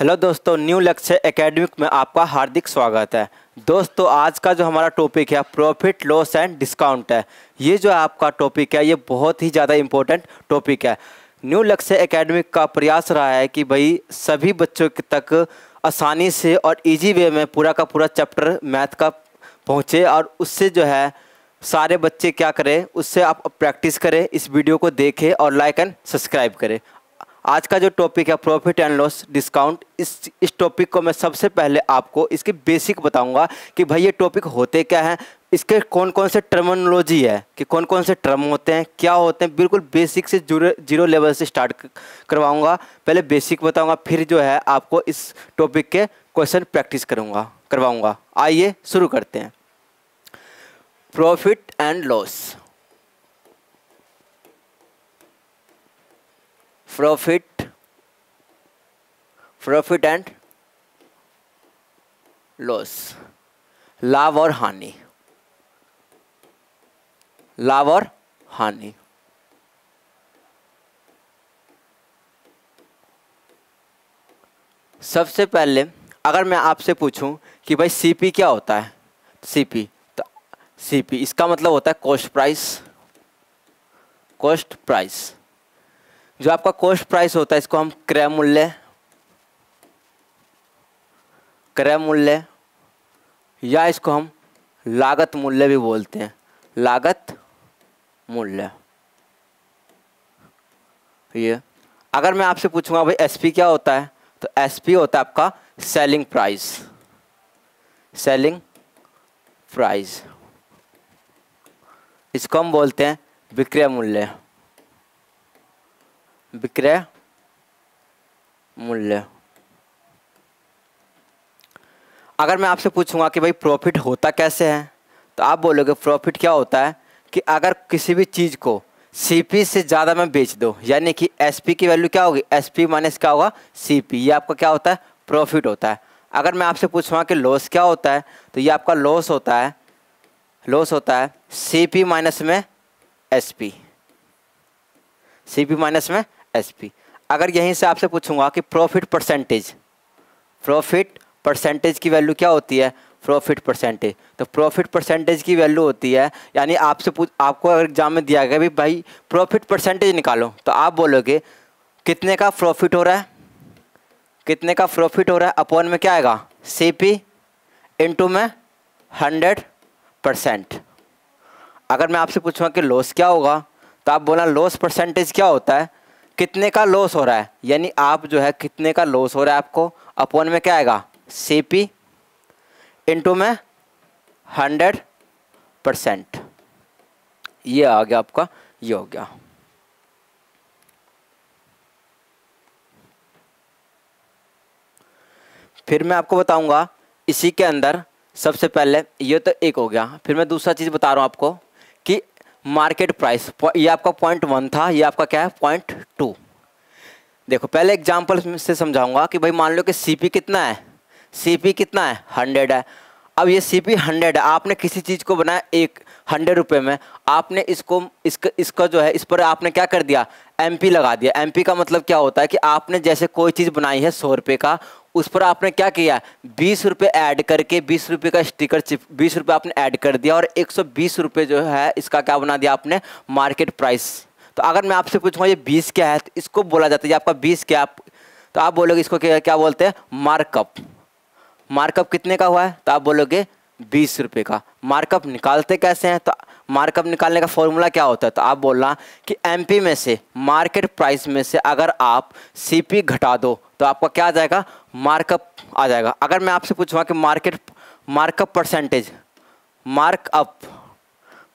hello दोस्तों new Lakshya academic में आपका हार्दिक स्वागत है दोस्तों आज का जो हमारा टॉपिक है प्रॉफिट लॉस एंड डिस्काउंट है ये जो आपका टॉपिक है ये बहुत ही ज़्यादा इम्पोर्टेंट टॉपिक है न्यू लक्ष्य एकेडमिक का प्रयास रहा है कि भाई सभी बच्चों तक आसानी से और इजी वे में पूरा का पूरा चैप्टर मैथ का पहुँचे और उससे जो है सारे बच्चे क्या करें उससे आप प्रैक्टिस करें इस वीडियो को देखें और लाइक एंड सब्सक्राइब करें आज का जो टॉपिक है प्रॉफिट एंड लॉस डिस्काउंट इस इस टॉपिक को मैं सबसे पहले आपको इसकी बेसिक बताऊंगा कि भाई ये टॉपिक होते क्या हैं इसके कौन कौन से टर्मिनोलॉजी है कि कौन कौन से टर्म होते हैं क्या होते हैं बिल्कुल बेसिक से जुड़े जीरो लेवल से स्टार्ट करवाऊंगा पहले बेसिक बताऊँगा फिर जो है आपको इस टॉपिक के क्वेश्चन प्रैक्टिस करूँगा करवाऊँगा आइए शुरू करते हैं profit and loss profit profit and loss लाभ और हानि लाभ और हानि सबसे पहले अगर मैं आपसे पूछूं कि भाई सीपी क्या होता है सीपी तो सीपी इसका मतलब होता है कॉस्ट प्राइस कॉस्ट प्राइस जो आपका कॉस्ट प्राइस होता है इसको हम क्रय मूल्य क्रय मूल्य या इसको हम लागत मूल्य भी बोलते हैं लागत मूल्य ये अगर मैं आपसे पूछूंगा भाई एसपी क्या होता है तो एसपी होता है आपका सेलिंग प्राइस सेलिंग प्राइस इसको हम बोलते हैं विक्रय मूल्य विक्रय मूल्य अगर मैं आपसे पूछूंगा कि भाई प्रॉफिट होता कैसे है तो आप बोलोगे प्रॉफिट क्या होता है कि अगर किसी भी चीज़ को सीपी से ज़्यादा मैं बेच दो यानी कि एसपी की वैल्यू क्या होगी एसपी माइनस क्या होगा सीपी ये आपका क्या होता है प्रॉफिट होता है अगर मैं आपसे पूछूँगा कि लॉस क्या होता है तो ये आपका लॉस होता है लॉस होता है सी पी माइनस में S P C P minus में पी अगर यहीं से आपसे पूछूंगा कि प्रॉफिट परसेंटेज प्रॉफिट परसेंटेज की वैल्यू क्या होती है प्रॉफिट परसेंटेज तो प्रॉफिट परसेंटेज की वैल्यू होती है यानी आपसे पूछ आपको अगर एग्जाम में दिया गया भी भाई प्रॉफिट परसेंटेज निकालो तो आप बोलोगे कितने का प्रॉफिट हो रहा है कितने का प्रॉफिट हो रहा है अपॉन में क्या आएगा सी पी इंटू में हंड्रेड परसेंट अगर मैं आपसे पूछूंगा कि लॉस क्या होगा तो आप बोला लॉस परसेंटेज क्या होता है कितने का लॉस हो रहा है यानी आप जो है कितने का लॉस हो रहा है आपको अपॉन में क्या आएगा सी पी इंटू में हंड्रेड परसेंट ये आ गया आपका ये हो गया फिर मैं आपको बताऊंगा इसी के अंदर सबसे पहले ये तो एक हो गया फिर मैं दूसरा चीज़ बता रहा हूँ आपको कि मार्केट प्राइस ये आपका पॉइंट वन था ये आपका क्या है पॉइंट टू देखो पहले एग्जाम्पल से समझाऊंगा कि भाई मान लो कि सीपी कितना है सीपी कितना है हंड्रेड है अब ये सीपी हंड्रेड है आपने किसी चीज़ को बनाया एक हंड्रेड रुपये में आपने इसको इसका इसका जो है इस पर आपने क्या कर दिया एमपी लगा दिया एमपी का मतलब क्या होता है कि आपने जैसे कोई चीज़ बनाई है सौ रुपये का उस पर आपने क्या किया बीस रुपये ऐड करके बीस रुपये का स्टिकर चिप बीस रुपये आपने ऐड कर दिया और एक सौ बीस रुपये जो है इसका क्या बना दिया आपने मार्केट प्राइस तो अगर मैं आपसे पूछूँगा ये बीस क्या है तो इसको बोला जाता है आपका बीस क्या आप तो आप बोलोगे इसको क्या क्या बोलते हैं मार्कअप मार्कअप कितने का हुआ है तो आप बोलोगे बीस रुपये का मार्कअप निकालते कैसे हैं तो मार्कअप निकालने का फॉर्मूला क्या होता है तो आप बोलना कि एमपी में से मार्केट प्राइस में से अगर आप सीपी घटा दो तो आपका क्या आ जाएगा मार्कअप आ जाएगा अगर मैं आपसे पूछूँ कि market markup percentage markup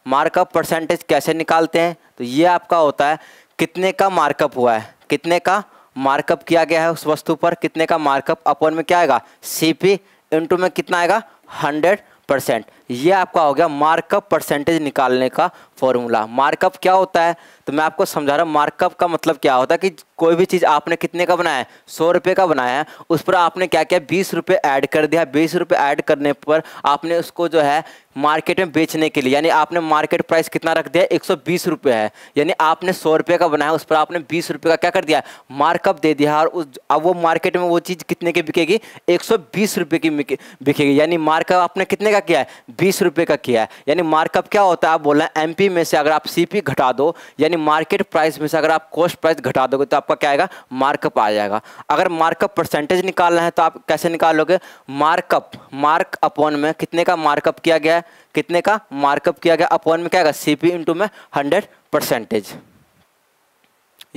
markup percentage कैसे निकालते हैं तो ये आपका होता है कितने का मार्कअप हुआ है कितने का मार्कअप किया गया है उस वस्तु पर कितने का मार्कअप अपन में क्या आएगा सी पी इंटू में कितना आएगा हंड्रेड परसेंट ये आपका हो गया मार्कअप परसेंटेज निकालने का फॉर्मूला मार्कअप क्या होता है तो मैं आपको समझा रहा हूँ मार्कअप का मतलब क्या होता है कि कोई भी चीज़ आपने कितने का बनाया है सौ रुपये का बनाया है उस पर आपने क्या किया बीस रुपये ऐड कर दिया बीस रुपये ऐड करने पर आपने उसको जो है मार्केट में बेचने के लिए यानी आपने मार्केट प्राइस कितना रख दिया एक सौ बीस रुपये है यानी आपने सौ रुपये का बनाया उस पर आपने बीस रुपये का क्या कर दिया मार्कअप दे दिया और उस अब वो मार्केट में वो चीज़ कितने की बिकेगी एक सौ बीस रुपये की बिकेगी यानी मार्कअप आपने कितने का किया है बीस रुपये का किया है यानी मार्कअप क्या होता है आप हैं एमपी में से अगर आप सीपी घटा दो यानी मार्केट प्राइस में से अगर आप कॉस्ट प्राइस घटा दोगे तो आपका क्या आएगा मार्कअप आ जाएगा अगर मार्कअप परसेंटेज निकालना है तो आप कैसे निकालोगे मार्कअप मार्क अपॉन में कितने का मार्कअप किया गया है कितने का मार्कअप किया गया अपॉन में क्या सी पी इंटू में हंड्रेड परसेंटेज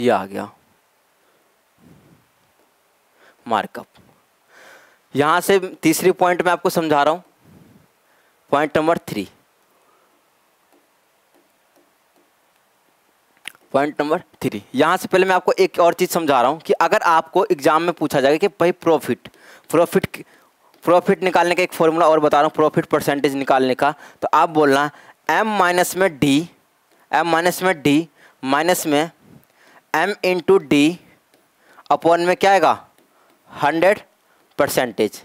ये आ गया मार्कअप यहाँ से तीसरी पॉइंट मैं आपको समझा रहा हूँ point number three point number three यहाँ से पहले मैं आपको एक और चीज़ समझा रहा हूँ कि अगर आपको एग्जाम में पूछा जाएगा कि भाई प्रॉफिट प्रॉफिट प्रॉफिट निकालने का एक फॉर्मूला और बता रहा हूँ प्रॉफिट परसेंटेज निकालने का तो आप बोलना एम माइनस में डी एम माइनस में डी माइनस में एम इंटू डी अपॉन में क्या आएगा हंड्रेड परसेंटेज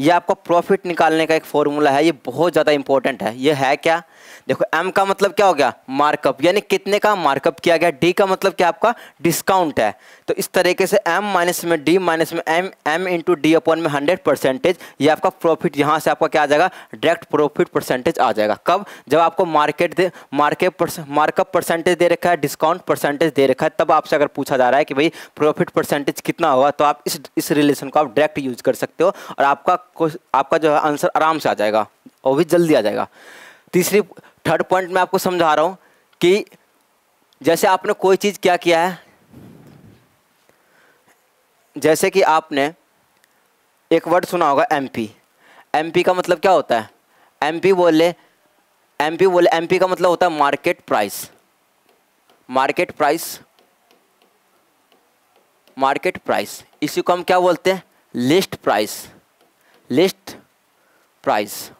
ये आपका प्रॉफिट निकालने का एक फॉर्मूला है ये बहुत ज़्यादा इंपॉर्टेंट है ये है क्या देखो एम का मतलब क्या हो गया मार्कअप यानी कितने का मार्कअप किया गया डी का मतलब क्या आपका डिस्काउंट है तो इस तरीके से एम माइनस में डी माइनस में M M into D upon में हंड्रेड परसेंटेज ये आपका प्रॉफिट यहाँ से आपका क्या आ जाएगा डायरेक्ट प्रॉफिट परसेंटेज आ जाएगा कब जब आपको मार्केट दे मार्केट मार्कअप परसेंटेज दे रखा है डिस्काउंट परसेंटेज दे रखा है तब आपसे अगर पूछा जा रहा है कि भाई प्रॉफिट परसेंटेज कितना होगा तो आप इस इस रिलेशन को आप डायरेक्ट यूज कर सकते हो और आपका आपका जो है आंसर आराम से आ जाएगा और भी जल्दी आ जाएगा तीसरी थर्ड पॉइंट मैं आपको समझा रहा हूँ कि जैसे आपने कोई चीज़ क्या किया है जैसे कि आपने एक वर्ड सुना होगा एमपी एमपी का मतलब क्या होता है एमपी बोले एमपी बोले एमपी का मतलब होता है market price market price market price इसी को हम क्या बोलते हैं लिस्ट प्राइस लिस्ट प्राइस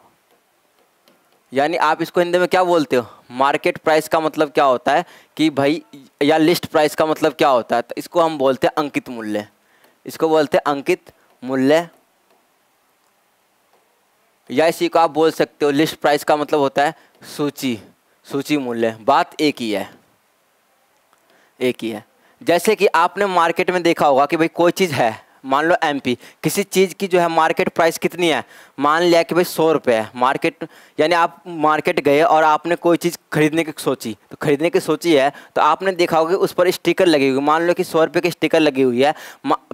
यानी आप इसको हिंदी में क्या बोलते हो मार्केट प्राइस का मतलब क्या होता है कि भाई या लिस्ट प्राइस का मतलब क्या होता है तो इसको हम बोलते हैं अंकित मूल्य इसको बोलते हैं अंकित मूल्य या इसी को आप बोल सकते हो लिस्ट प्राइस का मतलब होता है सूची सूची मूल्य बात एक ही है एक ही है जैसे कि आपने मार्केट में देखा होगा कि भाई कोई चीज़ है मान लो एमपी किसी चीज़ की जो है मार्केट प्राइस कितनी है मान लिया कि भाई सौ रुपये है मार्केट यानी आप मार्केट गए और आपने कोई चीज़ खरीदने की सोची तो खरीदने की सोची है तो आपने देखा होगा उस पर स्टिकर लगी हुई मान लो कि सौ रुपये की स्टिकर लगी हुई है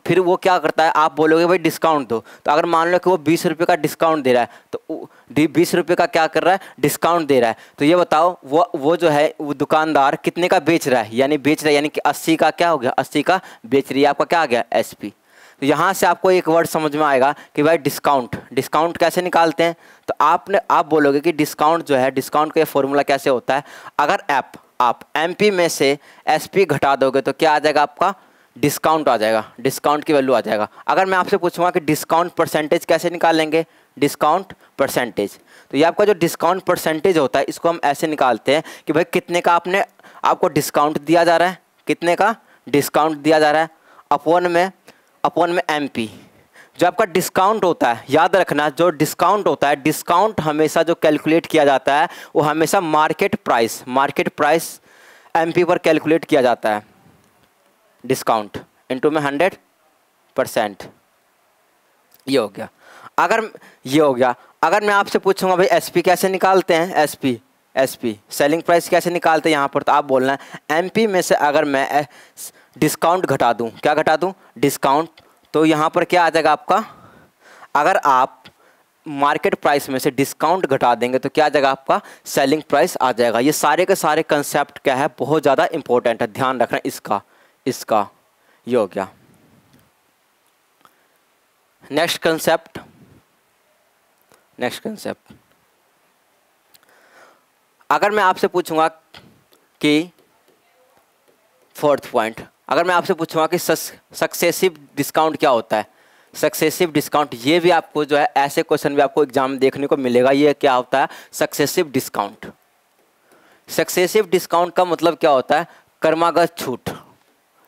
फिर वो क्या करता है आप बोलोगे भाई डिस्काउंट दो तो अगर मान लो कि वो बीस रुपये का डिस्काउंट दे रहा है तो बीस रुपये का क्या कर रहा है डिस्काउंट दे रहा है तो ये बताओ वो वो जो है वो दुकानदार कितने का बेच रहा है यानी बेच रहा है यानी कि अस्सी का क्या हो गया अस्सी का बेच रही है आपका क्या आ गया एस तो यहाँ से आपको एक वर्ड समझ में आएगा कि भाई डिस्काउंट डिस्काउंट कैसे निकालते हैं तो आपने आप बोलोगे कि डिस्काउंट जो है डिस्काउंट का फॉर्मूला कैसे होता है अगर ऐप आप एम में से एस घटा दोगे तो क्या आ जाएगा आपका डिस्काउंट आ जाएगा डिस्काउंट की वैल्यू आ जाएगा अगर मैं आपसे पूछूंगा कि डिस्काउंट परसेंटेज कैसे निकालेंगे डिस्काउंट परसेंटेज तो ये आपका जो डिस्काउंट परसेंटेज होता है इसको हम ऐसे निकालते हैं कि भाई कितने का आपने आपको डिस्काउंट दिया जा रहा है कितने का डिस्काउंट दिया जा रहा है अपॉन में अपॉन में एम जो आपका डिस्काउंट होता है याद रखना जो डिस्काउंट होता है डिस्काउंट हमेशा जो कैलकुलेट किया जाता है वो हमेशा market price market price M पर कैलकुलेट किया जाता है डिस्काउंट इंटू में हंड्रेड परसेंट ये हो गया अगर ये हो गया अगर मैं आपसे पूछूंगा भाई एसपी कैसे निकालते हैं एसपी एसपी सेलिंग प्राइस कैसे निकालते हैं यहाँ पर तो आप बोलना है एम में से अगर मैं डिस्काउंट घटा दूँ क्या घटा दूँ डिस्काउंट तो यहाँ पर क्या आ जाएगा आपका अगर आप मार्केट प्राइस में से डिस्काउंट घटा देंगे तो क्या आ जाएगा आपका सेलिंग प्राइस आ जाएगा ये सारे के सारे कंसेप्ट क्या है बहुत ज़्यादा इंपॉर्टेंट है ध्यान रखना इसका इसका ये हो गया नेक्स्ट कंसेप्ट नेक्स्ट कंसेप्ट अगर मैं आपसे पूछूंगा कि फोर्थ पॉइंट अगर मैं आपसे पूछूंगा कि सक्सेसिव डिस्काउंट क्या होता है सक्सेसिव डिस्काउंट ये भी आपको जो है ऐसे क्वेश्चन भी आपको एग्जाम देखने को मिलेगा ये क्या होता है सक्सेसिव डिस्काउंट सक्सेसिव डिस्काउंट का मतलब क्या होता है कर्मागत छूट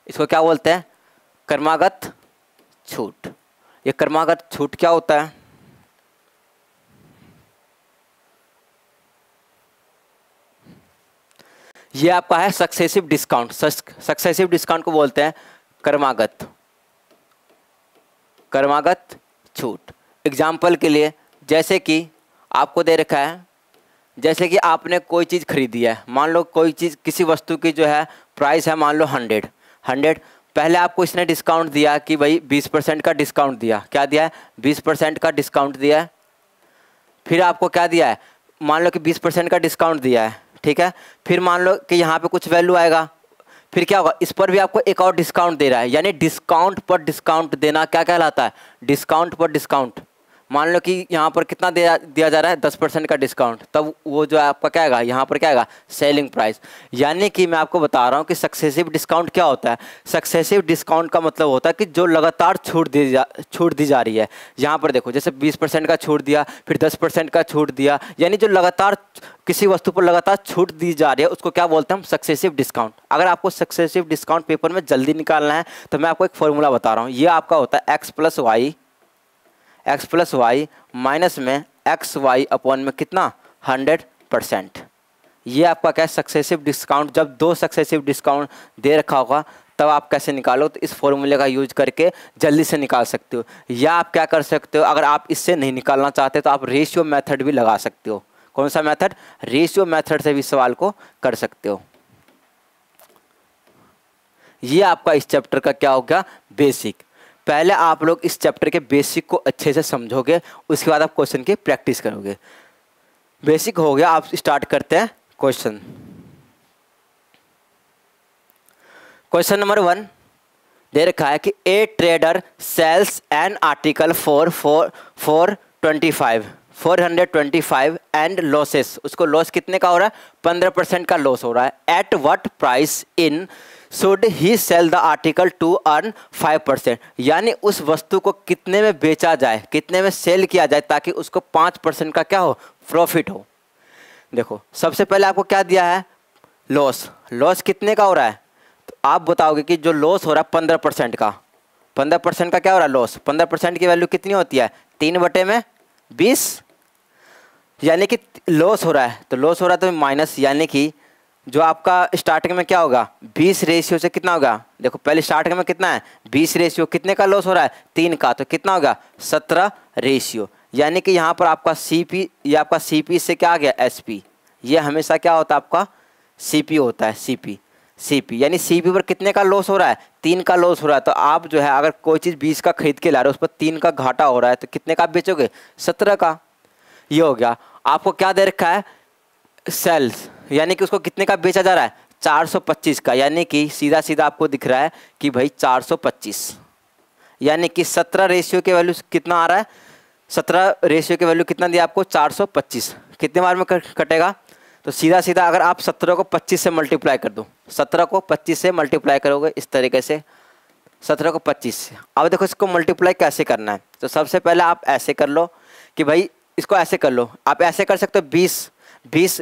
इसको क्या बोलते हैं कर्मागत छूट ये कर्मागत छूट क्या होता है ये आपका है सक्सेसिव डिस्काउंट सक्सेसिव डिस्काउंट को बोलते हैं कर्मागत कर्मागत छूट एग्जाम्पल के लिए जैसे कि आपको दे रखा है जैसे कि आपने कोई चीज़ खरीदी है मान लो कोई चीज़ किसी वस्तु की जो है प्राइस है मान लो हंड्रेड हंड्रेड पहले आपको इसने डिस्काउंट दिया कि भाई बीस परसेंट का डिस्काउंट दिया क्या दिया है बीस परसेंट का डिस्काउंट दिया है फिर आपको क्या दिया है मान लो कि बीस परसेंट का डिस्काउंट दिया है ठीक है फिर मान लो कि यहाँ पे कुछ वैल्यू आएगा फिर क्या होगा इस पर भी आपको एक और डिस्काउंट दे रहा है यानी डिस्काउंट पर डिस्काउंट देना क्या कहलाता है डिस्काउंट पर डिस्काउंट मान लो कि यहाँ पर कितना दिया दिया जा रहा है दस परसेंट का डिस्काउंट तब वो जो है आपका क्या आएगा यहाँ पर क्या आएगा सेलिंग प्राइस यानी कि मैं आपको बता रहा हूँ कि सक्सेसिव डिस्काउंट क्या होता है सक्सेसिव डिस्काउंट का मतलब होता है कि जो लगातार छूट दी जा छूट दी जा रही है यहाँ पर देखो जैसे बीस परसेंट का छूट दिया फिर दस परसेंट का छूट दिया यानी जो लगातार किसी वस्तु पर लगातार छूट दी जा रही है उसको क्या बोलते हैं हम सक्सेसिव डिस्काउंट अगर आपको सक्सेसिव डिस्काउंट पेपर में जल्दी निकालना है तो मैं आपको एक फॉर्मूला बता रहा हूँ ये आपका होता है X plus Y X plus Y minus में एक्स वाई अपॉन में कितना हंड्रेड परसेंट ये आपका क्या सक्सेसिव डिस्काउंट जब दो सक्सेसिव डिस्काउंट दे रखा होगा तब आप कैसे निकालो तो इस फॉर्मूले का यूज करके जल्दी से निकाल सकते हो या आप क्या कर सकते हो अगर आप इससे नहीं निकालना चाहते तो आप रेशियो मेथड भी लगा सकते हो कौन सा मेथड रेशियो मेथड से भी सवाल को कर सकते हो ये आपका इस चैप्टर का क्या हो गया बेसिक पहले आप लोग इस चैप्टर के बेसिक को अच्छे से समझोगे उसके बाद आप क्वेश्चन की प्रैक्टिस करोगे बेसिक हो गया आप स्टार्ट करते हैं क्वेश्चन क्वेश्चन नंबर वन दे रखा है कि a trader sells an article four four four twenty five 425 and losses उसको लॉस कितने का हो रहा है 15 परसेंट का लॉस हो रहा है at what price in should he sell the article to earn 5 percent यानी उस वस्तु को कितने में बेचा जाए कितने में सेल किया जाए ताकि उसको 5 परसेंट का क्या हो प्रॉफिट हो देखो सबसे पहले आपको क्या दिया है लॉस लॉस कितने का हो रहा है तो आप बताओगे कि जो लॉस हो रहा है पंद्रह परसेंट का पंद्रह परसेंट का क्या हो रहा है लॉस पंद्रह परसेंट की वैल्यू कितनी होती है तीन बटे में बीस यानी कि लॉस हो रहा है तो लॉस हो रहा है तो माइनस यानी कि जो आपका स्टार्टिंग में क्या होगा बीस रेशियो से कितना होगा देखो पहले स्टार्टिंग में कितना है बीस रेशियो कितने का लॉस हो रहा है तीन का तो कितना होगा सत्रह रेशियो यानी कि यहाँ पर आपका सी पी या आपका सी पी से क्या आ गया एस पी ये हमेशा क्या होता है आपका सी पी होता है सी पी सी पी यानी सी पी पर कितने का लॉस हो रहा है तीन का लॉस हो रहा है तो आप जो है अगर कोई चीज़ बीस का खरीद के ला रहे हो उस पर तीन का घाटा हो रहा है तो कितने का आप बेचोगे सत्रह का ये हो गया आपको क्या दे रखा है सेल्स यानी कि उसको कितने का बेचा जा रहा है 425 का यानी कि सीधा सीधा आपको दिख रहा है कि भाई 425 यानी कि 17 रेशियो के वैल्यू कितना आ रहा है 17 रेशियो के वैल्यू कितना दिया आपको 425 कितने बार में कटेगा तो सीधा सीधा अगर आप 17 को 25 से मल्टीप्लाई कर दो 17 को 25 से मल्टीप्लाई करोगे इस तरीके से 17 को 25 से अब देखो इसको मल्टीप्लाई कैसे करना है तो सबसे पहले आप ऐसे कर लो कि भाई इसको ऐसे कर लो आप ऐसे कर सकते हो बीस बीस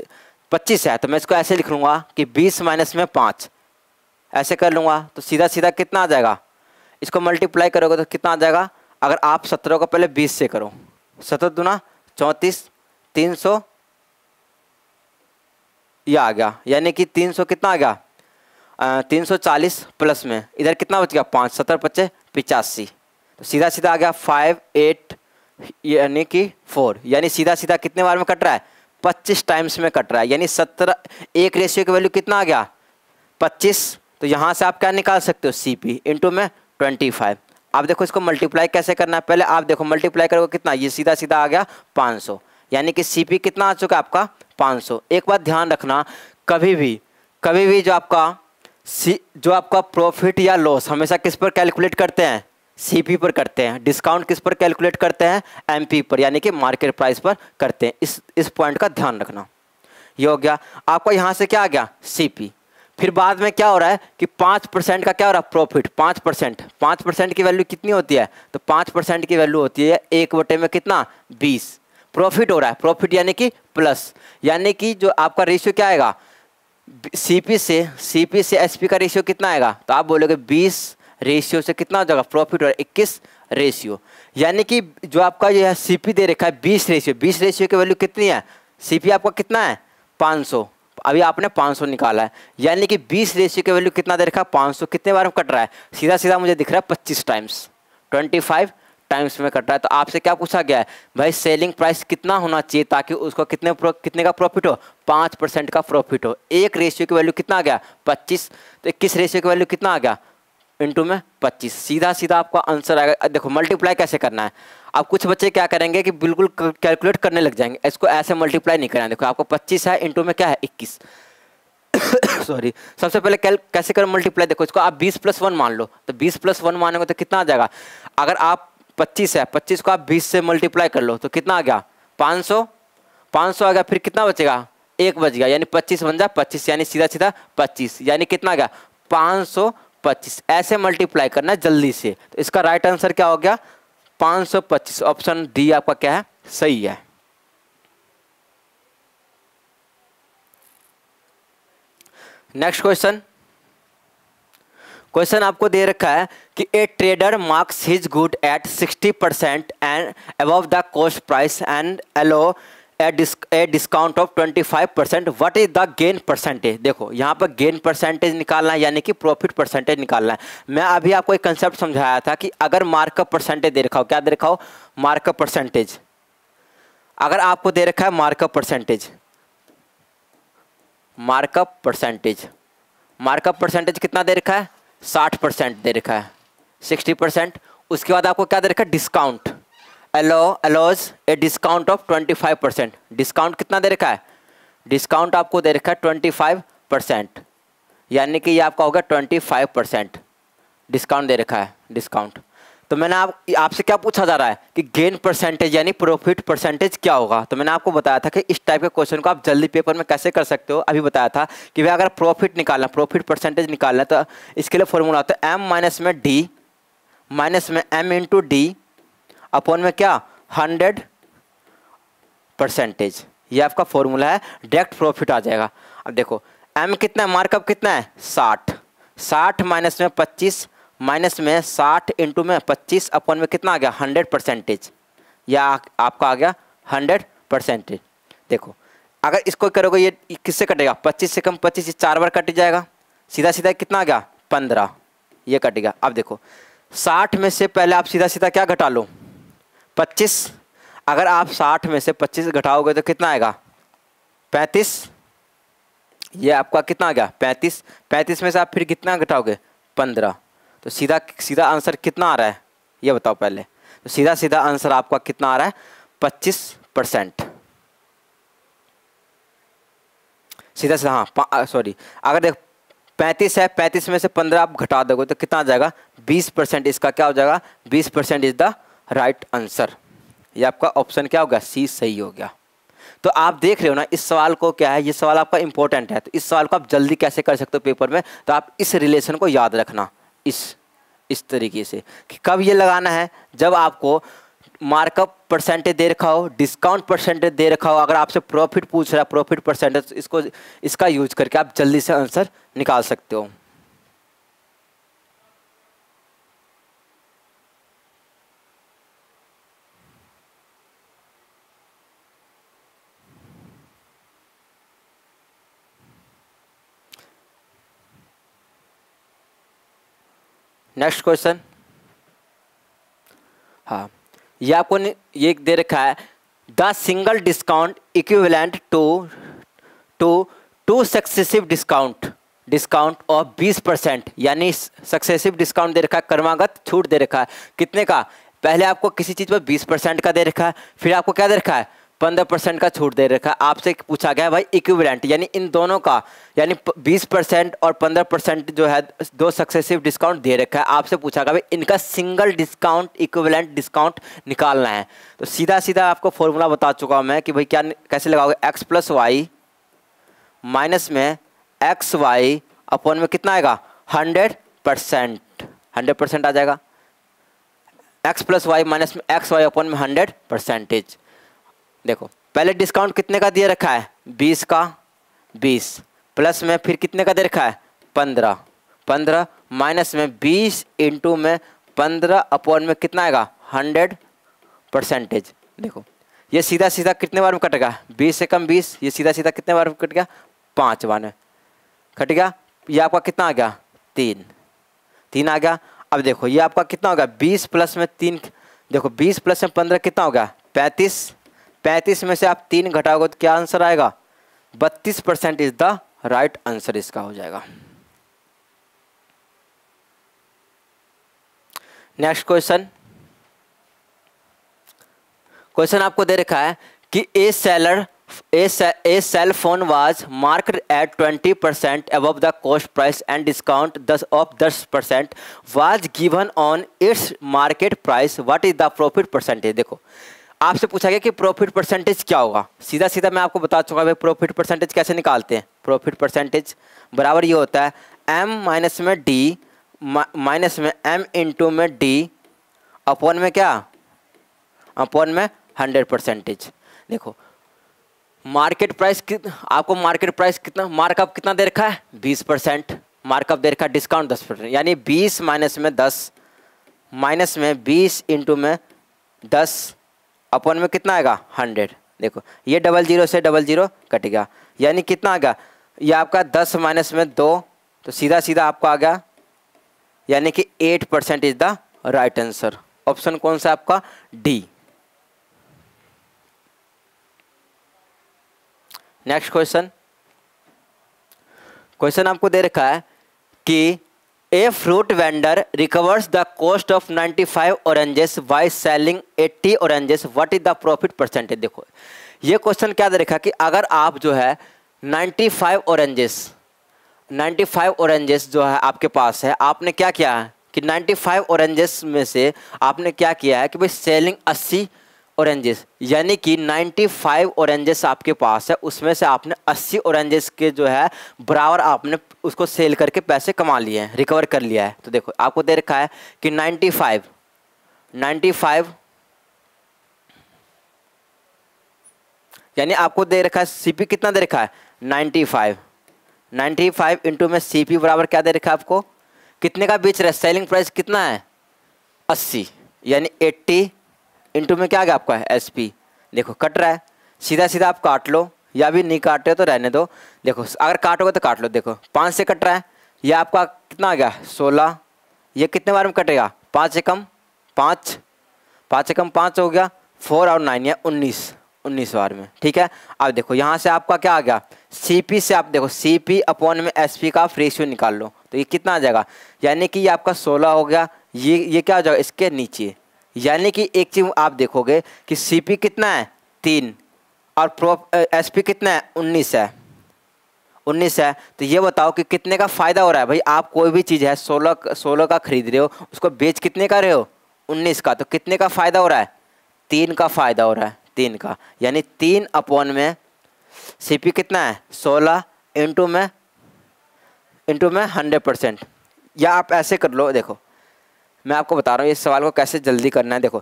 पच्चीस है तो मैं इसको ऐसे लिख लूँगा कि बीस माइनस में पाँच ऐसे कर लूँगा तो सीधा सीधा कितना आ जाएगा इसको मल्टीप्लाई करोगे तो कितना आ जाएगा अगर आप सत्रह को पहले बीस से करो सत्रह दुना चौंतीस तीन सौ यह आ गया यानी कि तीन सौ कितना आ गया तीन सौ चालीस प्लस में इधर कितना बच गया पाँच सत्तर पच्चे पिचासी तो सीधा सीधा आ गया फाइव एट यानी कि फोर यानी सीधा सीधा कितने बार में कट रहा है पच्चीस टाइम्स में कट रहा है यानी सत्रह एक रेशियो की वैल्यू कितना आ गया पच्चीस तो यहाँ से आप क्या निकाल सकते हो सी पी इंटू में ट्वेंटी फाइव आप देखो इसको मल्टीप्लाई कैसे करना है पहले आप देखो मल्टीप्लाई करोगे कितना ये सीधा सीधा आ गया पाँच सौ यानी कि सी पी कितना आ चुका है आपका पाँच सौ एक बात ध्यान रखना कभी भी कभी भी जो आपका सी जो आपका प्रॉफिट या लॉस हमेशा किस पर कैलकुलेट करते हैं सीपी पर करते हैं डिस्काउंट किस पर कैलकुलेट करते हैं एमपी पर यानी कि मार्केट प्राइस पर करते हैं इस इस पॉइंट का ध्यान रखना ये हो गया आपका यहाँ से क्या आ गया सीपी फिर बाद में क्या हो रहा है कि पाँच परसेंट का क्या हो रहा है प्रॉफिट पाँच परसेंट पाँच परसेंट की वैल्यू कितनी होती है तो पाँच परसेंट की वैल्यू होती है एक बटे में कितना बीस प्रॉफिट हो रहा है प्रॉफिट यानी कि प्लस यानी कि जो आपका रेशियो क्या आएगा सीपी से सीपी से एसपी का रेशियो कितना आएगा तो आप बोलोगे बीस रेशियो से कितना हो जाएगा प्रॉफिट हो इक्कीस रेशियो यानी कि जो आपका जो है सी दे रखा है बीस रेशियो बीस रेशियो की वैल्यू कितनी है सी आपका कितना है पाँच अभी आपने 500 निकाला है यानी कि 20 रेशियो की वैल्यू कितना दे रखा है 500 कितने बार में कट रहा है सीधा सीधा मुझे दिख रहा है 25 टाइम्स 25 टाइम्स में कट रहा है तो आपसे क्या पूछा गया है भाई सेलिंग प्राइस कितना होना चाहिए ताकि उसको कितने कितने का प्रॉफिट हो 5 परसेंट का प्रॉफिट हो एक रेशियो की वैल्यू कितना आ गया पच्चीस तो इक्कीस रेशियो की वैल्यू कितना आ गया इंटू में पच्चीस सीधा सीधा आपका आंसर आएगा देखो मल्टीप्लाई कैसे करना है अब कुछ बच्चे क्या करेंगे कि बिल्कुल कैलकुलेट करने लग जाएंगे इसको ऐसे मल्टीप्लाई नहीं करना देखो आपको पच्चीस है इंटू में क्या है इक्कीस सॉरी सबसे पहले कैल कैसे करो मल्टीप्लाई देखो इसको आप बीस प्लस वन मान लो तो बीस प्लस वन मानेंगे तो कितना आ जाएगा अगर आप पच्चीस है पच्चीस को आप बीस से मल्टीप्लाई कर लो तो कितना आ गया पाँच सौ पाँच सौ आ गया फिर कितना बचेगा एक बच गया यानी पच्चीस बन जाए पच्चीस यानी सीधा सीधा पच्चीस यानी कितना आ गया पाँच सौ पच्चीस ऐसे मल्टीप्लाई करना है जल्दी से तो इसका राइट आंसर क्या हो गया पाँच सौ पच्चीस ऑप्शन डी आपका क्या है सही है नेक्स्ट क्वेश्चन क्वेश्चन आपको दे रखा है कि a trader marks his good at 60 percent and above the cost price and allow a discount of 25 percent what is the gain percentage देखो यहाँ पर गेन परसेंटेज निकालना है यानी कि प्रॉफिट परसेंटेज निकालना है मैं अभी आपको एक कंसेप्ट समझाया था कि अगर मार्कअप परसेंटेज दे रखा हो क्या दे रखा हो मार्कअप परसेंटेज अगर आपको दे रखा है markup percentage markup percentage markup percentage कितना दे रखा है साठ परसेंट दे रखा है सिक्सटी परसेंट उसके बाद आपको क्या दे रखा है discount allow allows a discount of twenty five percent discount कितना दे रखा है डिस्काउंट आपको दे रखा है ट्वेंटी फाइव परसेंट यानी कि ये आपका होगा ट्वेंटी फाइव परसेंट डिस्काउंट दे रखा है डिस्काउंट तो मैंने आप आपसे क्या पूछा जा रहा है कि गेन परसेंटेज यानी प्रॉफिट परसेंटेज क्या होगा तो मैंने आपको बताया था कि इस टाइप के क्वेश्चन को आप जल्दी पेपर में कैसे कर सकते हो अभी बताया था कि भाई अगर प्रॉफिट निकालना प्रॉफिट परसेंटेज निकालना तो इसके लिए फॉर्मूला होता है एम माइनस में डी माइनस में एम इंटू डी अपॉन में क्या हंड्रेड परसेंटेज ये आपका फॉर्मूला है डायरेक्ट प्रॉफिट आ जाएगा अब देखो एम कितना है मार्कअप कितना है साठ साठ माइनस में पच्चीस माइनस में साठ इंटू में पच्चीस अपॉन में कितना आ गया हंड्रेड परसेंटेज या आपका आ गया हंड्रेड परसेंटेज देखो अगर इसको करोगे ये किससे कटेगा पच्चीस से कम पच्चीस चार बार कट जाएगा सीधा सीधा कितना आ गया पंद्रह ये कटेगा अब देखो साठ में से पहले आप सीधा सीधा क्या घटा लो पच्चीस अगर आप साठ में से पच्चीस घटाओगे तो कितना आएगा पैंतीस ये आपका कितना आ गया पैंतीस पैंतीस में से आप फिर कितना घटाओगे पंद्रह तो सीधा सीधा आंसर कितना आ रहा है ये बताओ पहले तो सीधा सीधा आंसर आपका कितना आ रहा है पच्चीस परसेंट सीधा सीधा हाँ सॉरी अगर देख पैंतीस है पैंतीस में से पंद्रह आप घटा दोगे तो कितना आ जाएगा बीस परसेंट इसका क्या हो जाएगा बीस percent is the right answer ये आपका ऑप्शन क्या होगा सी सही हो गया तो आप देख रहे हो ना इस सवाल को क्या है ये सवाल आपका इंपॉर्टेंट है तो इस सवाल को आप जल्दी कैसे कर सकते हो पेपर में तो आप इस रिलेशन को याद रखना इस इस तरीके से कि कब ये लगाना है जब आपको मार्कअप परसेंटेज दे रखा हो डिस्काउंट परसेंटेज दे रखा हो अगर आपसे प्रॉफिट पूछ रहा है प्रॉफिट परसेंटेज इसको इसका यूज करके आप जल्दी से आंसर निकाल सकते हो नेक्स्ट क्वेश्चन हाँ ये आपको ये दे रखा है the single discount equivalent to two two successive discount discount of बीस परसेंट यानी सक्सेसिव डिस्काउंट दे रखा है कर्मागत छूट दे रखा है कितने का पहले आपको किसी चीज़ पर बीस परसेंट का दे रखा है फिर आपको क्या दे रखा है पंद्रह परसेंट का छूट दे रखा है आपसे पूछा गया भाई इक्विवेलेंट यानी इन दोनों का यानी बीस परसेंट और पंद्रह परसेंट जो है दो सक्सेसिव डिस्काउंट दे रखा है आपसे पूछा गया भाई इनका सिंगल डिस्काउंट इक्विवेलेंट डिस्काउंट निकालना है तो सीधा सीधा आपको फॉर्मूला बता चुका हूँ मैं कि भाई क्या कैसे लगाओगे एक्स प्लस वाई माइनस में एक्स वाई अपॉन में कितना आएगा हंड्रेड परसेंट हंड्रेड परसेंट आ जाएगा एक्स प्लस वाई माइनस में एक्स वाई अपॉन में हंड्रेड परसेंटेज देखो पहले डिस्काउंट कितने का दे रखा है बीस का बीस प्लस में फिर कितने का दे रखा है पंद्रह पंद्रह माइनस में बीस इंटू में पंद्रह अपॉन में कितना आएगा हंड्रेड परसेंटेज देखो ये सीधा सीधा कितने बार में कटेगा बीस से कम बीस ये सीधा सीधा कितने बार में कट गया पाँच बार में कट गया ये आपका कितना आ गया तीन तीन आ गया अब देखो ये आपका कितना होगा बीस प्लस में तीन देखो बीस प्लस में पंद्रह कितना होगा पैंतीस पैंतीस में से आप तीन घटाओगे तो क्या आंसर आएगा बत्तीस percent is the right answer इसका हो जाएगा नेक्स्ट क्वेश्चन क्वेश्चन आपको दे रखा है कि a seller a cell phone was marked at twenty percent above the cost price and discount दस ऑफ दस percent was given on its market price what is the profit percentage देखो आपसे पूछा गया कि प्रॉफिट परसेंटेज क्या होगा सीधा सीधा मैं आपको बता चुका भाई प्रॉफिट परसेंटेज कैसे निकालते हैं प्रॉफिट परसेंटेज बराबर ये होता है एम माइनस में डी माइनस में एम इंटू में डी अपॉन में क्या अपॉन में हंड्रेड परसेंटेज देखो मार्केट प्राइस आपको मार्केट प्राइस कितना मार्कअप कितना दे रखा है बीस परसेंट मार्कअप दे रखा है डिस्काउंट दस परसेंट यानी बीस माइनस में दस माइनस में बीस इंटू में दस अपन में कितना आएगा हंड्रेड देखो ये डबल जीरो से डबल जीरो कट गया यानी कितना आ गया ये आपका दस माइनस में दो तो सीधा सीधा आपका आ गया यानी कि eight percent is the right answer option कौन सा आपका डी नेक्स्ट क्वेश्चन क्वेश्चन आपको दे रखा है कि a fruit vendor recovers the cost of 95 five oranges by selling eighty oranges what is the profit percentage देखो ये क्वेश्चन क्या देखा कि अगर आप जो है 95 five oranges ninety five oranges जो है आपके पास है आपने क्या किया है कि 95 फाइव ऑरेंजेस में से आपने क्या किया है कि भाई सेलिंग 80 ऑरेंजेस यानी कि 95 ऑरेंजेस आपके पास है उसमें से आपने 80 ऑरेंजेस के जो है बराबर आपने उसको सेल करके पैसे कमा लिए हैं रिकवर कर लिया है तो देखो आपको दे रखा है कि 95 95 यानी आपको दे रखा है सीपी कितना दे रखा है 95 95 इंटू में सी बराबर क्या दे रखा है आपको कितने का बीच रहा है सेलिंग प्राइस कितना है 80 यानी एट्टी इंटू में क्या आ गया आपका एस पी देखो कट रहा है सीधा सीधा आप काट लो या भी नहीं काट रहे तो रहने दो देखो अगर काटोगे तो काट लो देखो पाँच से कट रहा है ये आपका कितना आ गया सोलह ये कितने बार में कटेगा पाँच से कम पाँच पाँच से कम पाँच हो गया फोर और नाइन या उन्नीस उन्नीस बार में ठीक है अब देखो यहाँ से आपका क्या आ गया सी से आप देखो सी पी अपॉन में एस पी का आप रेशियो निकाल लो तो ये कितना आ जाएगा यानी कि ये आपका सोलह हो गया ये ये क्या हो जाएगा इसके नीचे यानी कि एक चीज आप देखोगे कि सी पी कितना है तीन और प्रो एस कितना है उन्नीस है उन्नीस है तो ये बताओ कि कितने का फ़ायदा हो रहा है भाई आप कोई भी चीज़ है सोलह सोलह का खरीद रहे हो उसको बेच कितने का रहे हो उन्नीस का तो कितने का फ़ायदा हो रहा है तीन का फ़ायदा हो रहा है तीन का यानी तीन अपॉन में सी पी कितना है सोलह इंटू में इंटू में हंड्रेड परसेंट या आप ऐसे कर लो देखो मैं आपको बता रहा हूँ इस सवाल को कैसे जल्दी करना है देखो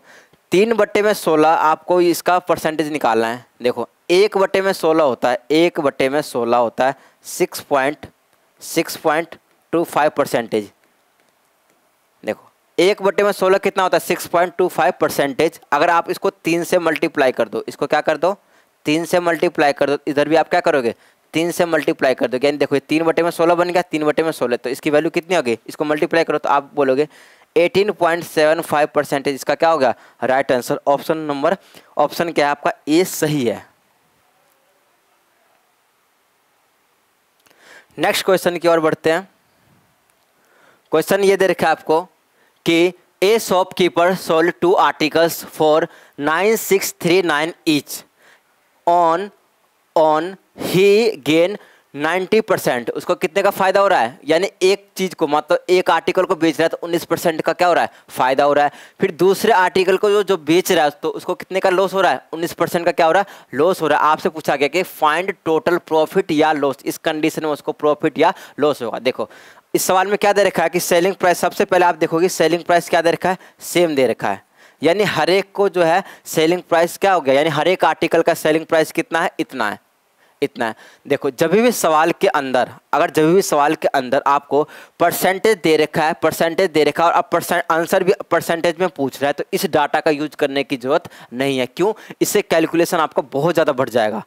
तीन बट्टे में सोलह आपको इसका परसेंटेज निकालना है देखो एक बट्टे में सोलह होता है एक बट्टे में सोलह होता है six point six point two five percentage देखो एक बट्टे में सोलह कितना होता है six point two five percentage अगर आप इसको तीन से मल्टीप्लाई कर दो इसको क्या कर दो तीन से मल्टीप्लाई कर दो इधर भी आप क्या करोगे तीन से मल्टीप्लाई कर दो यानी देखो ये तीन बटे में सोलह बन गया तीन बटे में सोलह तो इसकी वैल्यू कितनी होगी इसको मल्टीप्लाई करो तो आप बोलोगे 18.75 परसेंटेज इसका क्या होगा right answer option number option क्या है आपका ए सही है नेक्स्ट क्वेश्चन की ओर बढ़ते हैं क्वेश्चन ये दे रखा है आपको कि a shopkeeper sold two articles for nine six three nine each on on he gain ninety percent उसको कितने का फायदा हो रहा है यानी एक चीज को मतलब एक आर्टिकल को बेच रहा है तो उन्नीस परसेंट का क्या हो रहा है फायदा हो रहा है फिर दूसरे आर्टिकल को जो जो बेच रहा है तो उसको कितने का लॉस हो रहा है उन्नीस परसेंट का क्या हो रहा है लॉस हो रहा है आपसे पूछा गया कि फाइंड टोटल प्रॉफिट या लॉस इस कंडीशन में उसको प्रॉफिट या लॉस होगा देखो इस सवाल में क्या दे रखा है कि सेलिंग प्राइस सबसे पहले आप देखोगे सेलिंग प्राइस क्या दे रखा है सेम दे रखा है यानी हर एक को जो है सेलिंग प्राइस क्या हो गया यानी हर एक आर्टिकल का सेलिंग प्राइस कितना है इतना है इतना है देखो जब भी सवाल के अंदर अगर जब भी सवाल के अंदर आपको परसेंटेज दे रखा है परसेंटेज दे रखा है और अब परसेंट आंसर भी परसेंटेज में पूछ रहा है तो इस डाटा का यूज करने की ज़रूरत नहीं है क्यों इससे कैलकुलेशन आपका बहुत ज़्यादा बढ़ जाएगा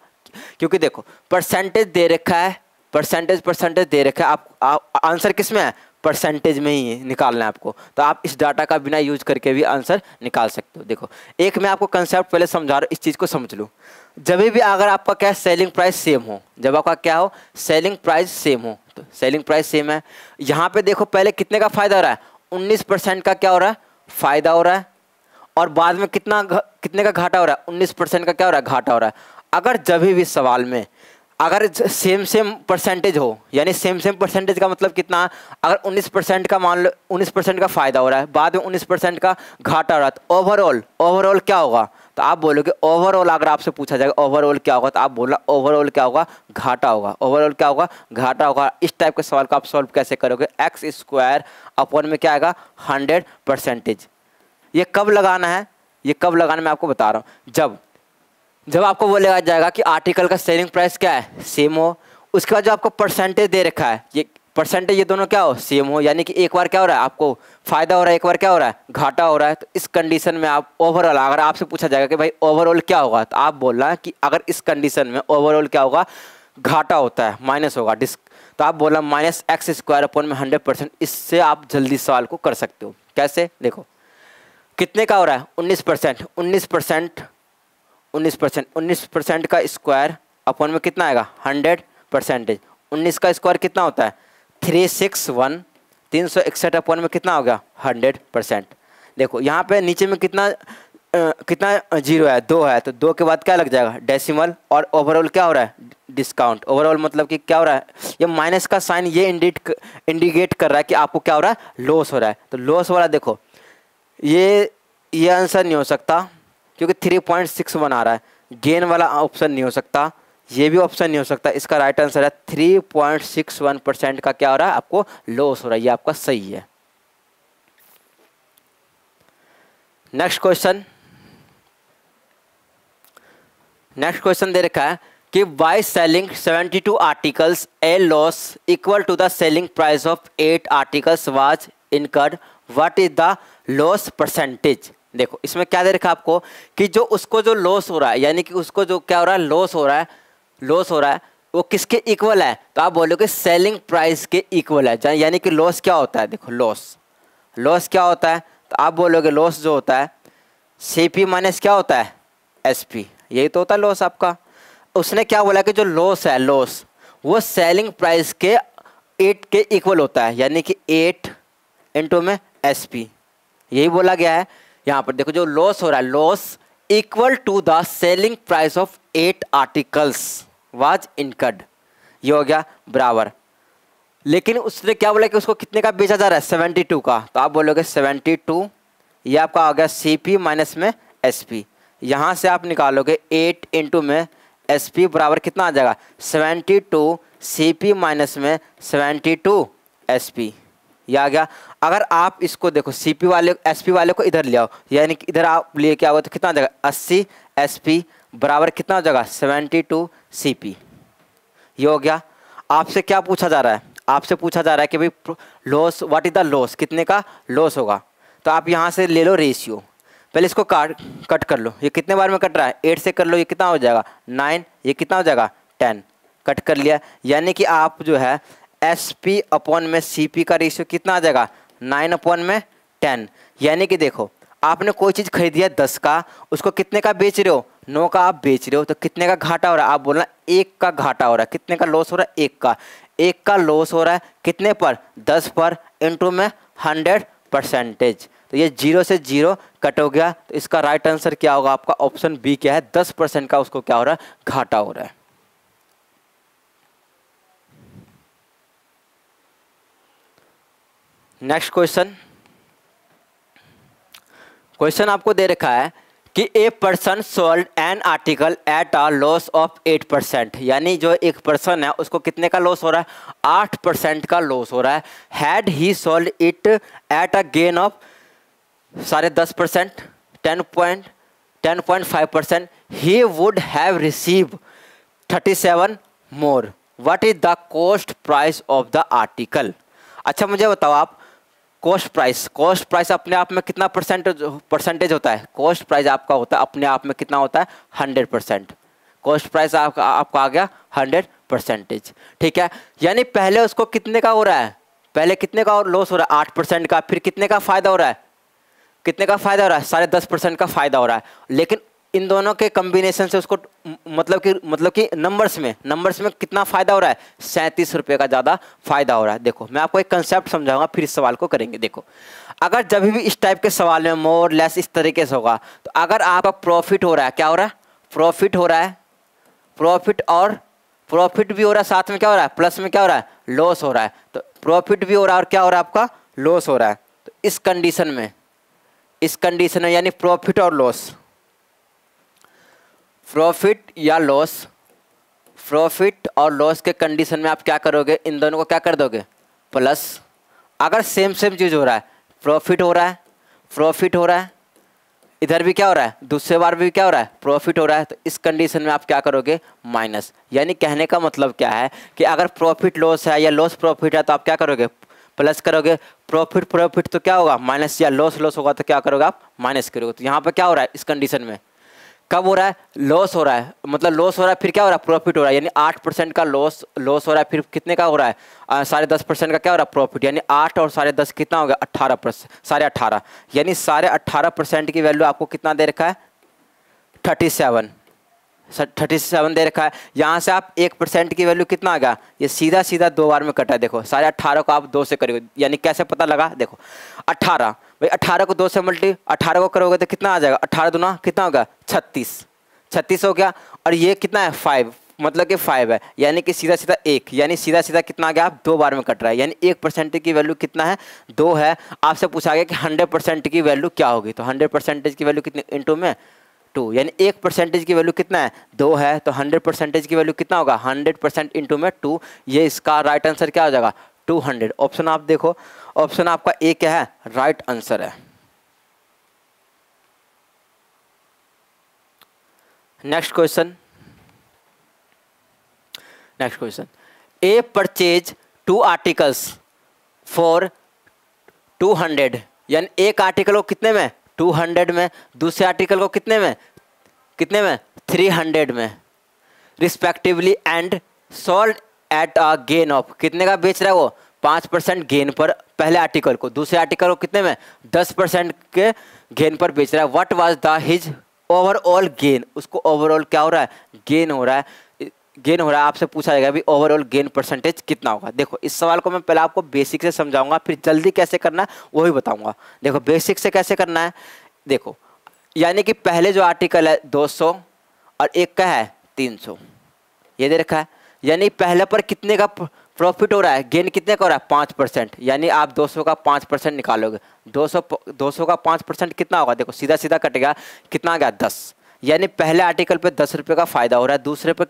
क्योंकि देखो परसेंटेज दे रखा है परसेंटेज परसेंटेज दे रखा है आप, आप आंसर किस में है परसेंटेज में ही निकालना है आपको तो आप इस डाटा का बिना यूज करके भी आंसर निकाल सकते हो देखो एक मैं आपको कंसेप्ट पहले समझा रहा हूँ इस चीज़ को समझ लूँ जब भी अगर आपका क्या सेलिंग प्राइस सेम हो जब आपका क्या हो सेलिंग प्राइस सेम हो तो सेलिंग प्राइस सेम है यहाँ पे देखो पहले कितने का फ़ायदा हो रहा है उन्नीस परसेंट का क्या हो रहा है फ़ायदा हो रहा है और बाद में कितना कितने का घाटा हो रहा है उन्नीस परसेंट का क्या हो रहा है घाटा हो रहा है अगर जब भी सवाल में अगर सेम सेम परसेंटेज हो यानी सेम सेम परसेंटेज का मतलब कितना अगर 19 परसेंट का मान लो उन्नीस परसेंट का फ़ायदा हो रहा है बाद में 19 परसेंट का घाटा हो रहा है तो ओवरऑल ओवरऑल क्या होगा तो आप बोलोगे ओवरऑल अगर आपसे पूछा जाएगा ओवरऑल क्या होगा तो आप बोला ओवरऑल क्या होगा घाटा होगा ओवरऑल क्या होगा घाटा होगा इस टाइप के सवाल को आप सॉल्व कैसे करोगे एक्स स्क्वायर अपन में क्या आएगा हंड्रेड परसेंटेज ये कब लगाना है ये कब लगाना मैं आपको बता रहा हूँ जब जब आपको बोला जाएगा कि आर्टिकल का सेलिंग प्राइस क्या है सेम हो उसके बाद जो आपको परसेंटेज दे रखा है ये परसेंटेज ये दोनों क्या हो सेम हो यानी कि एक बार क्या हो रहा है आपको फ़ायदा हो रहा है एक बार क्या हो रहा है घाटा हो रहा है तो इस कंडीशन में आप ओवरऑल अगर आपसे पूछा जाएगा कि भाई ओवरऑल क्या होगा तो आप बोल बोलना कि अगर इस कंडीशन में ओवरऑल क्या होगा घाटा होता है माइनस होगा डिस्क तो आप बोला माइनस एक्स स्क्वायर अपॉन में हंड्रेड परसेंट इससे आप जल्दी सवाल को कर सकते हो कैसे देखो कितने का हो रहा है उन्नीस परसेंट उन्नीस परसेंट उन्नीस परसेंट उन्नीस परसेंट का स्क्वायर अपॉन में कितना आएगा हंड्रेड परसेंटेज उन्नीस का स्क्वायर कितना होता है थ्री सिक्स वन तीन सौ इकसठ अपन में कितना हो गया हंड्रेड परसेंट देखो यहाँ पे नीचे में कितना आ, कितना जीरो है दो है तो दो के बाद क्या लग जाएगा डेसिमल और ओवरऑल क्या हो रहा है डिस्काउंट ओवरऑल मतलब कि क्या हो रहा है ये माइनस का साइन ये इंडिट इंडिकेट कर रहा है कि आपको क्या हो रहा है लॉस हो रहा है तो लॉस वाला देखो ये ये आंसर नहीं हो सकता क्योंकि थ्री पॉइंट सिक्स वन आ रहा है गेन वाला ऑप्शन नहीं हो सकता ये भी ऑप्शन नहीं हो सकता इसका राइट आंसर है three point six one percent का क्या हो रहा है आपको लॉस हो रहा है ये आपका सही है नेक्स्ट क्वेश्चन नेक्स्ट क्वेश्चन दे रखा है कि by selling 72 articles a loss equal to the selling price of eight articles was incurred what is the loss percentage देखो इसमें क्या दे रखा आपको कि जो उसको जो लॉस हो रहा है यानी कि उसको जो क्या हो रहा है लॉस हो रहा है लॉस हो रहा है वो किसके इक्वल है तो आप बोलोगे सेलिंग प्राइस के इक्वल है यानी कि लॉस क्या होता है देखो लॉस लॉस क्या होता है तो आप बोलोगे लॉस जो होता है सी पी माइनस क्या होता है एस पी यही तो होता है लॉस आपका उसने क्या बोला कि जो लॉस है लॉस वो सेलिंग प्राइस के एट के इक्वल होता है यानी कि एट इंटू में एस पी यही बोला गया है यहां पर देखो जो लॉस हो रहा है loss equal to the selling price of eight articles was incurred ये हो गया बराबर लेकिन उसने क्या बोला कि उसको कितने का बेचा जा रहा है सेवेंटी टू का तो आप बोलोगे सेवेंटी टू यह आपका आ गया सी पी माइनस में एस पी यहाँ से आप निकालोगे एट इंटू में एस पी बराबर कितना आ जाएगा seventy two C P minus में सेवेंटी टू एस पी ये आ गया अगर आप इसको देखो सीपी वाले एसपी वाले को इधर ले आओ यानी कि इधर आप लिए क्या तो कितना जगह अस्सी एसपी बराबर कितना जगह सेवेंटी टू सी पी ये हो गया आपसे क्या पूछा जा रहा है आपसे पूछा जा रहा है कि भाई loss what is the loss कितने का लॉस होगा तो आप यहाँ से ले लो रेशियो पहले इसको काट कट कर लो ये कितने बार में कट रहा है एट से कर लो ये कितना हो जाएगा नाइन ये कितना हो जाएगा टेन कट कर लिया यानी कि आप जो है एस पी अपॉन में सी पी का रेशियो कितना आ जाएगा नाइन अपॉन में टेन यानी कि देखो आपने कोई चीज़ खरीदी है दस का उसको कितने का बेच रहे हो नौ का आप बेच रहे हो तो कितने का घाटा हो रहा है आप बोलना एक का घाटा हो रहा है कितने का लॉस हो रहा है एक का एक का लॉस हो रहा है कितने पर दस पर इंटू में हंड्रेड परसेंटेज तो ये जीरो से जीरो कट हो गया तो इसका राइट आंसर क्या होगा आपका ऑप्शन बी क्या है दस परसेंट का उसको क्या हो रहा है घाटा हो रहा है नेक्स्ट क्वेश्चन क्वेश्चन आपको दे रखा है कि a person sold an article at a loss of eight percent यानी जो एक पर्सन है उसको कितने का लॉस हो रहा है आठ परसेंट का लॉस हो रहा है had he sold it at a gain of साढ़े दस percent ten point ten point five percent he would have receive thirty seven more what is the cost price of the article अच्छा मुझे बताओ आप cost price cost price अपने आप में कितना परसेंटेज परसेंटेज होता है कॉस्ट प्राइस आपका होता है अपने आप में कितना होता है हंड्रेड परसेंट कॉस्ट प्राइस आपका आपका आ गया हंड्रेड परसेंटेज ठीक है यानी पहले उसको कितने का हो रहा है पहले कितने का और लॉस हो रहा है आठ परसेंट का फिर कितने का फ़ायदा हो रहा है कितने का फ़ायदा हो रहा है साढ़े दस परसेंट का फ़ायदा हो रहा है लेकिन इन दोनों के कम्बिनेशन से उसको मतलब कि मतलब कि नंबर्स में नंबर्स में कितना फ़ायदा हो रहा है सैंतीस रुपये का ज़्यादा फायदा हो रहा है देखो मैं आपको एक कंसेप्ट समझाऊंगा फिर इस सवाल को करेंगे देखो अगर जब भी इस टाइप के सवाल में मोर लेस इस तरीके से होगा तो अगर आपका प्रॉफिट हो रहा है क्या हो रहा है प्रॉफिट हो रहा है प्रॉफिट और प्रॉफिट भी हो रहा है साथ में क्या हो रहा है प्लस में क्या हो रहा है लॉस हो रहा है तो प्रॉफिट भी हो रहा है और क्या हो रहा है आपका लॉस हो रहा है तो इस कंडीशन में इस कंडीशन में यानी प्रॉफिट और लॉस प्रॉफिट या लॉस प्रॉफिट और लॉस के कंडीशन में आप क्या करोगे इन दोनों को क्या कर दोगे प्लस अगर सेम सेम चीज़ हो रहा है प्रॉफिट हो रहा है प्रॉफिट हो रहा है इधर भी क्या हो रहा है दूसरे बार भी क्या हो रहा है प्रॉफिट हो रहा है तो इस कंडीशन में आप क्या करोगे माइनस यानी कहने का मतलब क्या है कि अगर प्रॉफिट लॉस है या लॉस प्रॉफिट है तो आप क्या करोगे प्लस करोगे प्रॉफिट प्रॉफिट तो क्या होगा माइनस या लॉस लॉस होगा तो क्या करोगे आप माइनस करोगे तो यहाँ पर क्या हो रहा है इस कंडीशन में कब हो रहा है लॉस हो रहा है मतलब लॉस हो रहा है फिर क्या हो रहा है प्रॉफिट हो रहा है यानी आठ परसेंट का लॉस लॉस हो रहा है फिर कितने का हो रहा है साढ़े दस परसेंट का क्या हो रहा है प्रॉफिट यानी आठ और साढ़े दस कितना हो गया अट्ठारह परसेंट साढ़े अट्ठारह यानी साढ़े अट्ठारह परसेंट की वैल्यू आपको कितना दे रखा है थर्टी सेवन थर्टी सेवन दे रखा है यहाँ से आप एक परसेंट की वैल्यू कितना आ गया ये सीधा सीधा दो बार में कटा है देखो साढ़े अट्ठारह को आप दो से करिए यानी कैसे पता लगा देखो अट्ठारह भाई अठारह को दो से मल्टी अठारह को करोगे तो कितना आ जाएगा अठारह दुना कितना होगा छत्तीस छत्तीस हो गया और ये कितना है फाइव मतलब कि फाइव है यानी कि सीधा सीधा एक यानी सीधा सीधा कितना गया आप दो बार में कट रहा है यानी एक परसेंट की वैल्यू कितना है दो है आपसे पूछा गया कि हंड्रेड परसेंट की वैल्यू क्या होगी तो हंड्रेड परसेंटेज की वैल्यू कितनी इंटू में टू यानी एक परसेंटेज की वैल्यू कितना है दो है तो हंड्रेड परसेंटेज की वैल्यू कितना होगा हंड्रेड परसेंट इंटू में टू ये इसका राइट आंसर क्या हो जाएगा टू हंड्रेड ऑप्शन आप देखो ऑप्शन आपका ए क्या है राइट right आंसर है next question next question a purchase two articles for two hundred यानी एक आर्टिकल को कितने में टू हंड्रेड में दूसरे आर्टिकल को कितने में कितने में थ्री हंड्रेड में respectively and sold at a gain of कितने का बेच रहा है वो पाँच परसेंट गेन पर पहले आर्टिकल को दूसरे आर्टिकल को कितने में दस परसेंट के गेन पर बेच रहा है what was the his overall gain उसको ओवरऑल क्या हो रहा है गेन हो रहा है गेन हो रहा है आपसे पूछा जाएगा अभी ओवरऑल गेन परसेंटेज कितना होगा देखो इस सवाल को मैं पहले आपको बेसिक से समझाऊंगा फिर जल्दी कैसे करना है वो भी बताऊंगा देखो बेसिक से कैसे करना है देखो यानी कि पहले जो आर्टिकल है 200 और एक का है 300 ये दे रखा है यानी पहले पर कितने का प्रॉफिट हो रहा है गेन कितने का हो रहा है पाँच परसेंट यानी आप 200 का पाँच परसेंट निकालोगे 200 200 का पाँच परसेंट कितना होगा देखो सीधा सीधा कटेगा कितना गया दस यानी पहले आर्टिकल पे दस रुपये का फ़ायदा हो रहा है दूसरे पर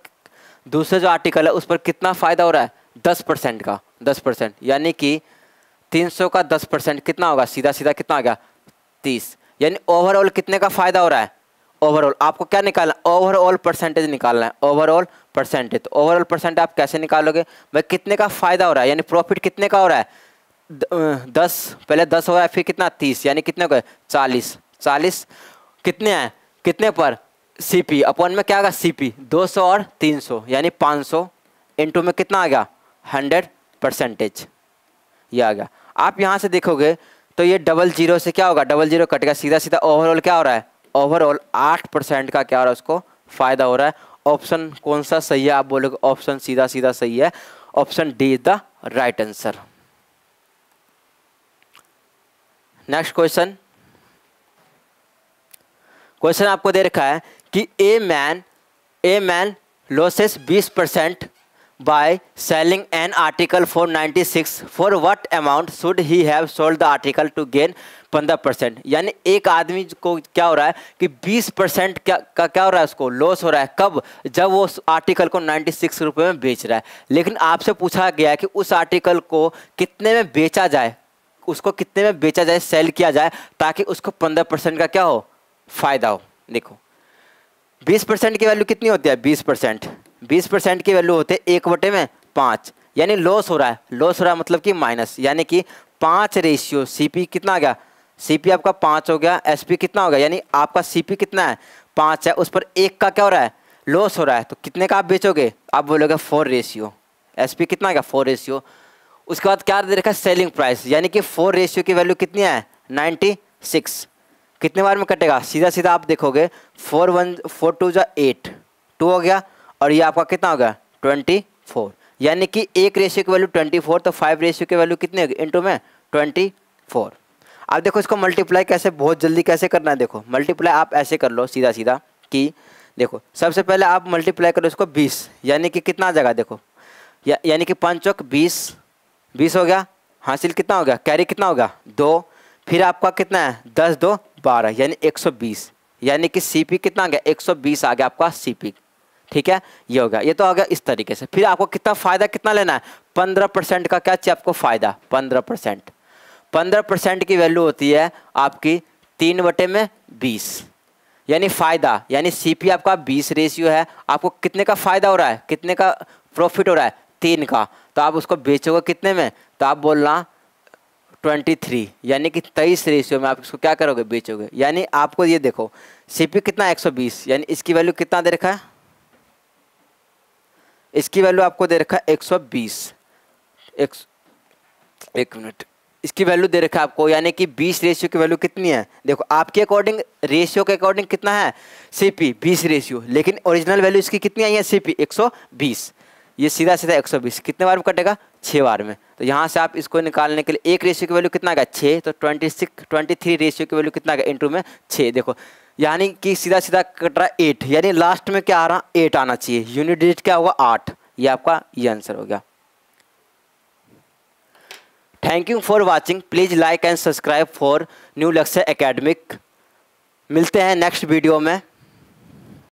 दूसरे जो आर्टिकल है उस पर कितना फ़ायदा हो रहा है दस परसेंट का दस परसेंट यानी कि तीन सौ का दस परसेंट कितना होगा सीधा सीधा कितना आ गया तीस यानी ओवरऑल कितने का फ़ायदा हो रहा है ओवरऑल आपको क्या निकालना है ओवरऑल परसेंटेज निकालना है ओवरऑल परसेंट है तो ओवरऑल परसेंट आप कैसे निकालोगे भाई कितने का फ़ायदा हो रहा है यानी प्रॉफिट कितने का हो रहा है द, दस पहले दस हो रहा है फिर कितना तीस यानी कितने का चालीस चालीस कितने हैं कितने पर सी पी अपन में क्या आ गया सी पी दो सौ और तीन सौ यानी पाँच सौ इंटू में कितना आ गया हंड्रेड परसेंटेज ये आ गया आप यहाँ से देखोगे तो ये डबल जीरो से क्या होगा डबल जीरो कट गया सीधा सीधा ओवरऑल क्या हो रहा है ओवरऑल आठ परसेंट का क्या हो रहा है उसको फ़ायदा हो रहा है ऑप्शन कौन सा सही है आप बोलोगे ऑप्शन सीधा सीधा सही है option D is the right answer next question question आपको दे रखा है कि a man a man losses 20 percent by selling an article for 96 for what amount should he have sold the article to gain पंद्रह percent यानी एक आदमी को क्या हो रहा है कि बीस परसेंट क्या का क्या हो रहा है उसको लॉस हो रहा है कब जब वो उस आर्टिकल को नाइन्टी सिक्स रुपये में बेच रहा है लेकिन आपसे पूछा गया है कि उस आर्टिकल को कितने में बेचा जाए उसको कितने में बेचा जाए सेल किया जाए ताकि उसको पंद्रह परसेंट का क्या हो फ़ायदा हो देखो बीस परसेंट की वैल्यू कितनी होती है बीस परसेंट बीस परसेंट की वैल्यू होती है एक बटे में पाँच यानी लॉस हो रहा है लॉस हो रहा है मतलब कि माइनस यानी कि पाँच रेशियो सी पी कितना आ गया सीपी आपका पाँच हो गया एसपी कितना हो गया यानी आपका सीपी कितना है पाँच है उस पर एक का क्या हो रहा है लॉस हो रहा है तो कितने का आप बेचोगे आप बोलोगे फोर रेशियो एसपी कितना गया फोर रेशियो उसके बाद क्या दे रखा है सेलिंग प्राइस यानी कि फोर रेशियो की वैल्यू कितनी है नाइन्टी सिक्स कितने बार में कटेगा सीधा सीधा आप देखोगे फोर वन फोर टू जो एट टू हो गया और ये आपका कितना हो गया ट्वेंटी फोर यानी कि एक रेशियो की वैल्यू ट्वेंटी फोर तो फाइव रेशियो की वैल्यू कितनी होगी इंटू में ट्वेंटी फोर अब देखो इसको मल्टीप्लाई कैसे बहुत जल्दी कैसे करना है देखो मल्टीप्लाई आप ऐसे कर लो सीधा सीधा कि देखो सबसे पहले आप मल्टीप्लाई करो इसको बीस यानी कि कितना जगह देखो या, यानी कि पाँच चौक बीस बीस हो गया हासिल कितना हो गया कैरी कितना हो गया दो फिर आपका कितना है दस दो बारह यानी एक सौ बीस यानी कि सी पी कितना आ गया एक सौ बीस आ गया आपका सी पी ठीक है ये हो गया ये तो आ गया इस तरीके से फिर आपको कितना फ़ायदा कितना लेना है पंद्रह परसेंट का क्या चाहिए आपको फ़ायदा पंद्रह परसेंट पंद्रह परसेंट की वैल्यू होती है आपकी तीन बटे में बीस यानी फ़ायदा यानी पी आपका बीस रेशियो है आपको कितने का फ़ायदा हो रहा है कितने का प्रॉफिट हो रहा है तीन का तो आप उसको बेचोगे कितने में तो आप बोलना ट्वेंटी थ्री यानी कि तेईस रेशियो में आप इसको क्या करोगे बेचोगे यानी आपको ये देखो पी कितना एक सौ बीस यानी इसकी वैल्यू कितना दे रखा है इसकी वैल्यू आपको दे रखा है एक सौ बीस एक मिनट इसकी वैल्यू दे रखा है आपको यानी कि बीस रेशियो की वैल्यू कितनी है देखो आपके अकॉर्डिंग रेशियो के अकॉर्डिंग कितना है सी पी बीस रेशियो लेकिन ओरिजिनल वैल्यू इसकी कितनी आई है सी पी एक सौ बीस ये सीधा सीधा एक सौ बीस कितने बार में कटेगा छः बार में तो यहाँ से आप इसको निकालने के लिए एक रेशियो की वैल्यू कितना गया छः तो twenty six twenty three ratio की वैल्यू कितना गया इंटू में छः देखो यानी कि सीधा सीधा कट रहा है एट यानी लास्ट में क्या आ रहा एट आना चाहिए यूनिट डिजिट क्या होगा आठ ये आपका ये आंसर हो गया thank you for watching please like and subscribe for new Lakshya academic मिलते हैं नेक्स्ट वीडियो में